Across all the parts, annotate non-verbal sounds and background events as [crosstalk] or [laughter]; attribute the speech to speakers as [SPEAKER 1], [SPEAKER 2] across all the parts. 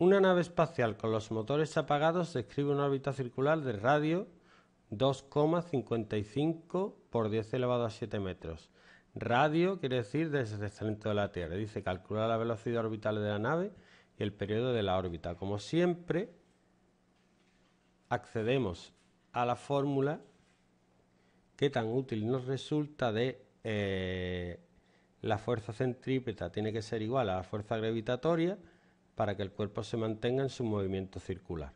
[SPEAKER 1] Una nave espacial con los motores apagados describe una órbita circular de radio 2,55 por 10 elevado a 7 metros. Radio quiere decir desde el centro de la Tierra. Dice calcular la velocidad orbital de la nave y el periodo de la órbita. Como siempre, accedemos a la fórmula que tan útil nos resulta de eh, la fuerza centrípeta tiene que ser igual a la fuerza gravitatoria para que el cuerpo se mantenga en su movimiento circular.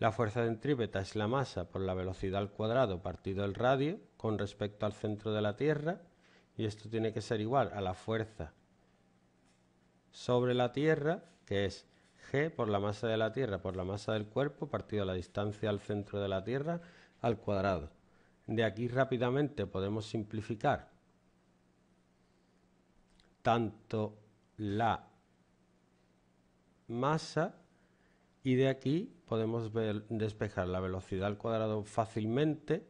[SPEAKER 1] La fuerza centrípeta es la masa por la velocidad al cuadrado partido el radio con respecto al centro de la Tierra y esto tiene que ser igual a la fuerza sobre la Tierra, que es g por la masa de la Tierra por la masa del cuerpo partido la distancia al centro de la Tierra al cuadrado. De aquí rápidamente podemos simplificar tanto la masa y de aquí podemos despejar la velocidad al cuadrado fácilmente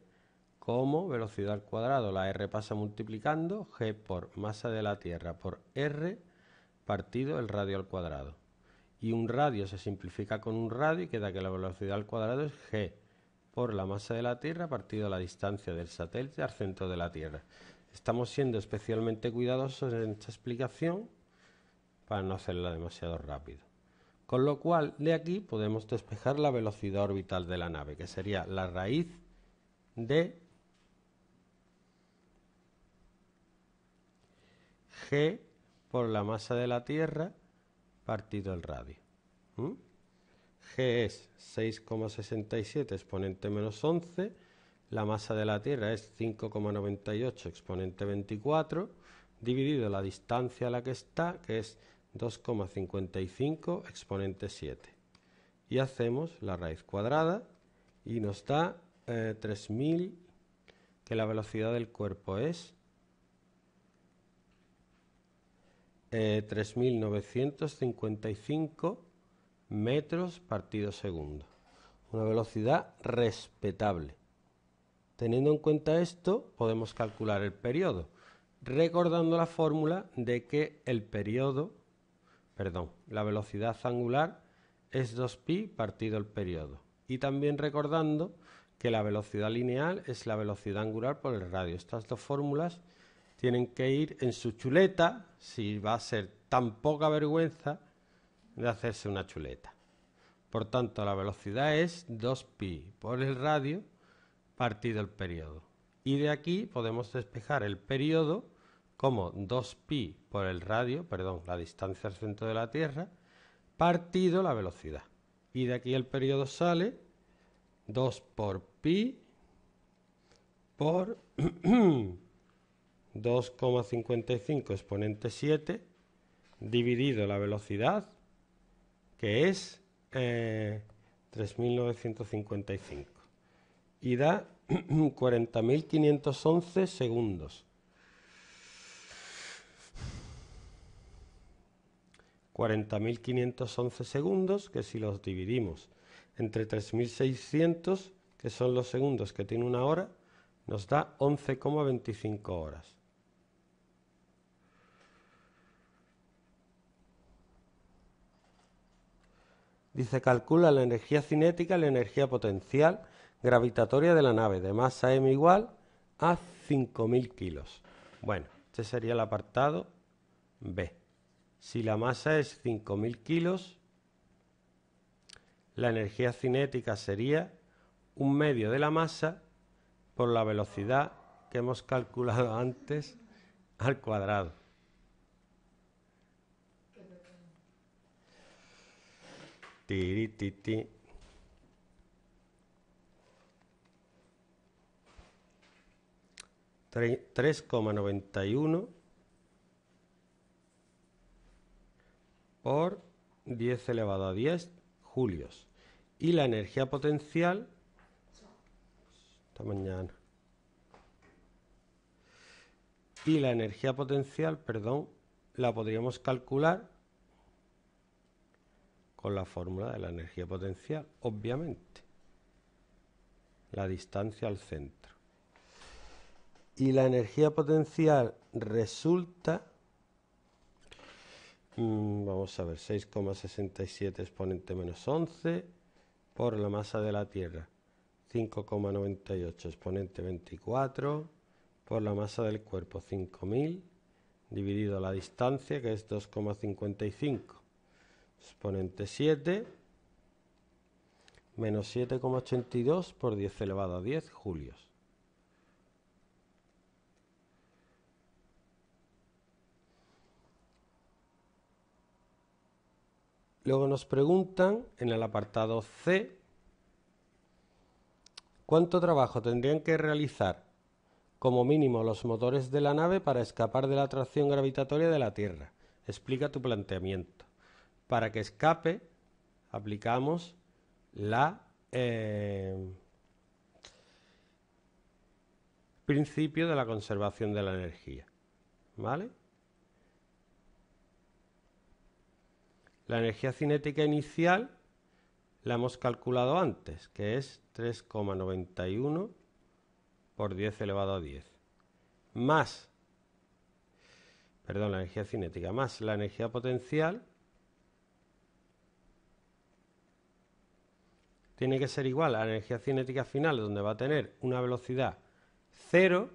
[SPEAKER 1] como velocidad al cuadrado. La r pasa multiplicando g por masa de la Tierra por r partido el radio al cuadrado. Y un radio se simplifica con un radio y queda que la velocidad al cuadrado es g por la masa de la Tierra partido la distancia del satélite al centro de la Tierra. Estamos siendo especialmente cuidadosos en esta explicación para no hacerla demasiado rápido. Con lo cual, de aquí podemos despejar la velocidad orbital de la nave, que sería la raíz de g por la masa de la Tierra partido el radio. g es 6,67 exponente menos 11, la masa de la Tierra es 5,98 exponente 24, dividido la distancia a la que está, que es 2,55 exponente 7. Y hacemos la raíz cuadrada y nos da 3000, eh, que la velocidad del cuerpo es 3955 eh, metros partido segundo. Una velocidad respetable. Teniendo en cuenta esto, podemos calcular el periodo, recordando la fórmula de que el periodo perdón, la velocidad angular es 2pi partido el periodo. Y también recordando que la velocidad lineal es la velocidad angular por el radio. Estas dos fórmulas tienen que ir en su chuleta, si va a ser tan poca vergüenza de hacerse una chuleta. Por tanto, la velocidad es 2pi por el radio partido el periodo. Y de aquí podemos despejar el periodo como 2pi por el radio, perdón, la distancia al centro de la Tierra, partido la velocidad. Y de aquí el periodo sale 2 por pi por 2,55 [clears throat] exponente 7 dividido la velocidad, que es 3.955. Eh, y da 40.511 [clears throat] segundos. 40.511 segundos, que si los dividimos entre 3.600, que son los segundos que tiene una hora, nos da 11,25 horas. Dice, calcula la energía cinética la energía potencial gravitatoria de la nave de masa m igual a 5.000 kilos. Bueno, este sería el apartado B. Si la masa es 5.000 kilos, la energía cinética sería un medio de la masa por la velocidad que hemos calculado antes al cuadrado. 3,91 por 10 elevado a 10 julios. Y la energía potencial... Esta mañana. Y la energía potencial, perdón, la podríamos calcular con la fórmula de la energía potencial, obviamente. La distancia al centro. Y la energía potencial resulta Mm, vamos a ver, 6,67 exponente menos 11 por la masa de la Tierra. 5,98 exponente 24 por la masa del cuerpo 5000 dividido la distancia que es 2,55 exponente 7 menos 7,82 por 10 elevado a 10 julios. Luego nos preguntan en el apartado C cuánto trabajo tendrían que realizar como mínimo los motores de la nave para escapar de la atracción gravitatoria de la Tierra. Explica tu planteamiento. Para que escape aplicamos la eh, principio de la conservación de la energía. ¿Vale? La energía cinética inicial la hemos calculado antes, que es 3,91 por 10 elevado a 10, más, perdón, la energía cinética, más la energía potencial, tiene que ser igual a la energía cinética final, donde va a tener una velocidad cero,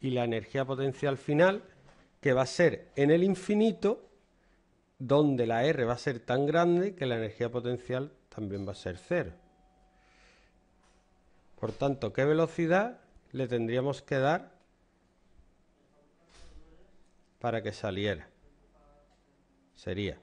[SPEAKER 1] y la energía potencial final, que va a ser en el infinito, donde la R va a ser tan grande que la energía potencial también va a ser cero. Por tanto, ¿qué velocidad le tendríamos que dar para que saliera? Sería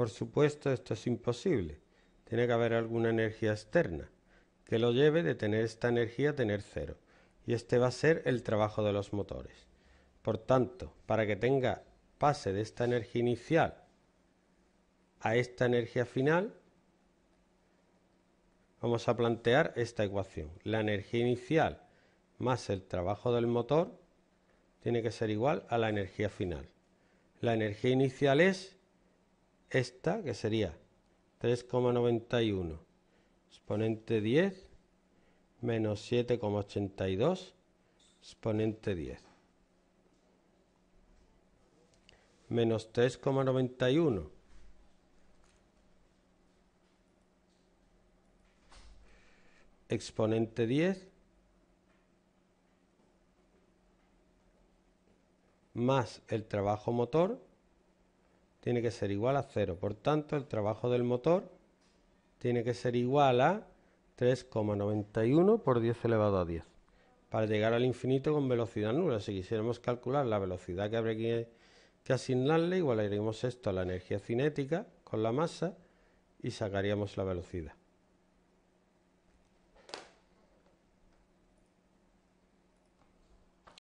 [SPEAKER 1] Por supuesto, esto es imposible. Tiene que haber alguna energía externa que lo lleve de tener esta energía a tener cero. Y este va a ser el trabajo de los motores. Por tanto, para que tenga pase de esta energía inicial a esta energía final, vamos a plantear esta ecuación. La energía inicial más el trabajo del motor tiene que ser igual a la energía final. La energía inicial es esta que sería 3,91 exponente 10 menos 7,82 exponente 10 menos 3,91 exponente 10 más el trabajo motor tiene que ser igual a cero. Por tanto, el trabajo del motor tiene que ser igual a 3,91 por 10 elevado a 10 para llegar al infinito con velocidad nula. Si quisiéramos calcular la velocidad que habría que, asignarle, igualaríamos esto a la energía cinética con la masa y sacaríamos la velocidad.